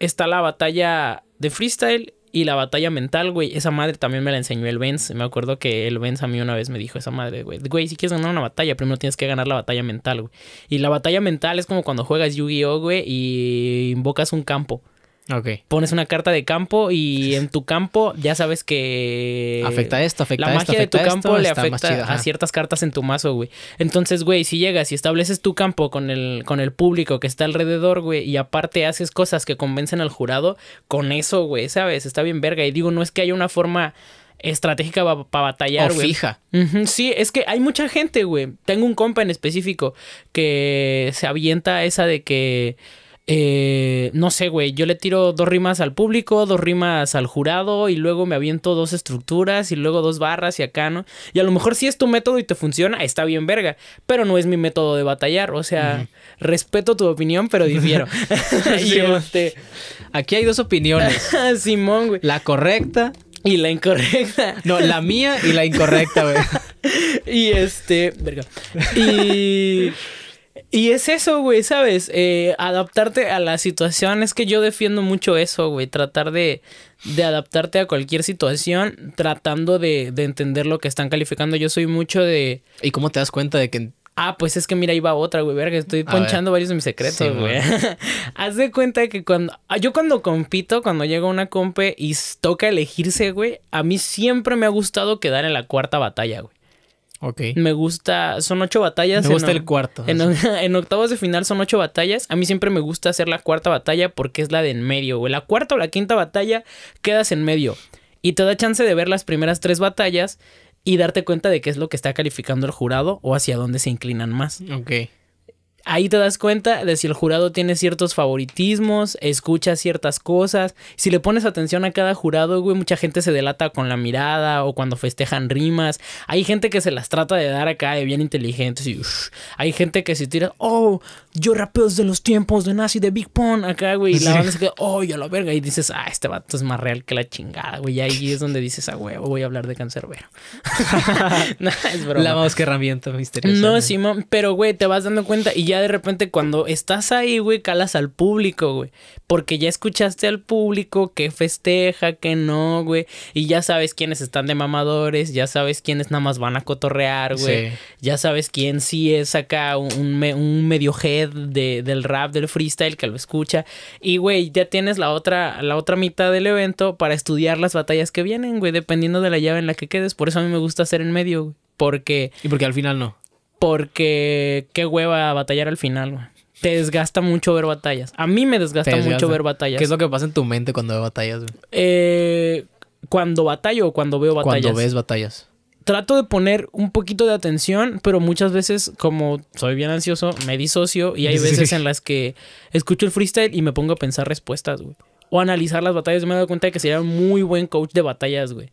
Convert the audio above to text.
está la batalla de freestyle y la batalla mental, güey. Esa madre también me la enseñó el Benz. Me acuerdo que el Benz a mí una vez me dijo esa madre, güey. Güey, si quieres ganar una batalla, primero tienes que ganar la batalla mental, güey. Y la batalla mental es como cuando juegas Yu-Gi-Oh, güey, y invocas un campo. Okay. Pones una carta de campo y en tu campo ya sabes que. Afecta esto, afecta La magia de tu campo le afecta a ciertas cartas en tu mazo, güey. Entonces, güey, si llegas y estableces tu campo con el, con el público que está alrededor, güey, y aparte haces cosas que convencen al jurado, con eso, güey, ¿sabes? Está bien verga. Y digo, no es que haya una forma estratégica para batallar, güey. fija. Sí, es que hay mucha gente, güey. Tengo un compa en específico que se avienta esa de que eh, no sé, güey, yo le tiro dos rimas al público, dos rimas al jurado y luego me aviento dos estructuras y luego dos barras y acá, ¿no? Y a lo mejor si es tu método y te funciona, está bien verga, pero no es mi método de batallar, o sea, respeto tu opinión, pero difiero. y este, aquí hay dos opiniones. Simón, güey. La correcta y la incorrecta. No, la mía y la incorrecta, güey. y este, verga. Y y es eso, güey, ¿sabes? Eh, adaptarte a la situación. Es que yo defiendo mucho eso, güey. Tratar de, de adaptarte a cualquier situación, tratando de, de, entender lo que están calificando. Yo soy mucho de. ¿Y cómo te das cuenta de que.? Ah, pues es que mira, iba otra, güey. Verga, estoy ponchando varios de mis secretos, güey. Haz de cuenta que cuando. Ah, yo cuando compito, cuando llega una compe y toca elegirse, güey, a mí siempre me ha gustado quedar en la cuarta batalla, güey. Ok. Me gusta, son ocho batallas. Me gusta el cuarto. En, octavos de final son ocho batallas. A mí siempre me gusta hacer la cuarta batalla porque es la de en medio, O La cuarta o la quinta batalla quedas en medio. Y te da chance de ver las primeras tres batallas y darte cuenta de qué es lo que está calificando el jurado o hacia dónde se inclinan más. Ok ahí te das cuenta de si el jurado tiene ciertos favoritismos, escucha ciertas cosas. Si le pones atención a cada jurado, güey, mucha gente se delata con la mirada o cuando festejan rimas. Hay gente que se las trata de dar acá de bien inteligentes y hay gente que se tira, oh, yo rapeo desde los tiempos de Nazi de Big Pun acá, güey, y la banda se queda, oh, ya la verga, y dices, ah, este vato es más real que la chingada, güey, y ahí es donde dices, ah, güey, voy a hablar de cancerbero. no, es La voz que herramienta misteriosa. No, Simón, pero, güey, te vas dando cuenta y ya de repente cuando estás ahí, güey, calas al público, güey. Porque ya escuchaste al público que festeja, que no, güey. Y ya sabes quiénes están de mamadores, ya sabes quiénes nada más van a cotorrear, güey. Ya sabes quién sí es acá un, medio head de del rap, del freestyle, que lo escucha. Y, güey, ya tienes la otra, la otra mitad del evento para estudiar las batallas que vienen, güey, dependiendo de la llave en la que quedes. Por eso a mí me gusta hacer en medio, güey. Porque... Y porque al final no. Porque qué hueva batallar al final, güey. Te desgasta mucho ver batallas. A mí me desgasta, mucho ver batallas. ¿Qué es lo que pasa en tu mente cuando veo batallas? Güey? Eh, cuando batallo o cuando veo batallas. Cuando ves batallas. Trato de poner un poquito de atención, pero muchas veces, como soy bien ansioso, me disocio y hay veces en las que escucho el freestyle y me pongo a pensar respuestas, güey. O analizar las batallas. Me he dado cuenta de que sería un muy buen coach de batallas, güey.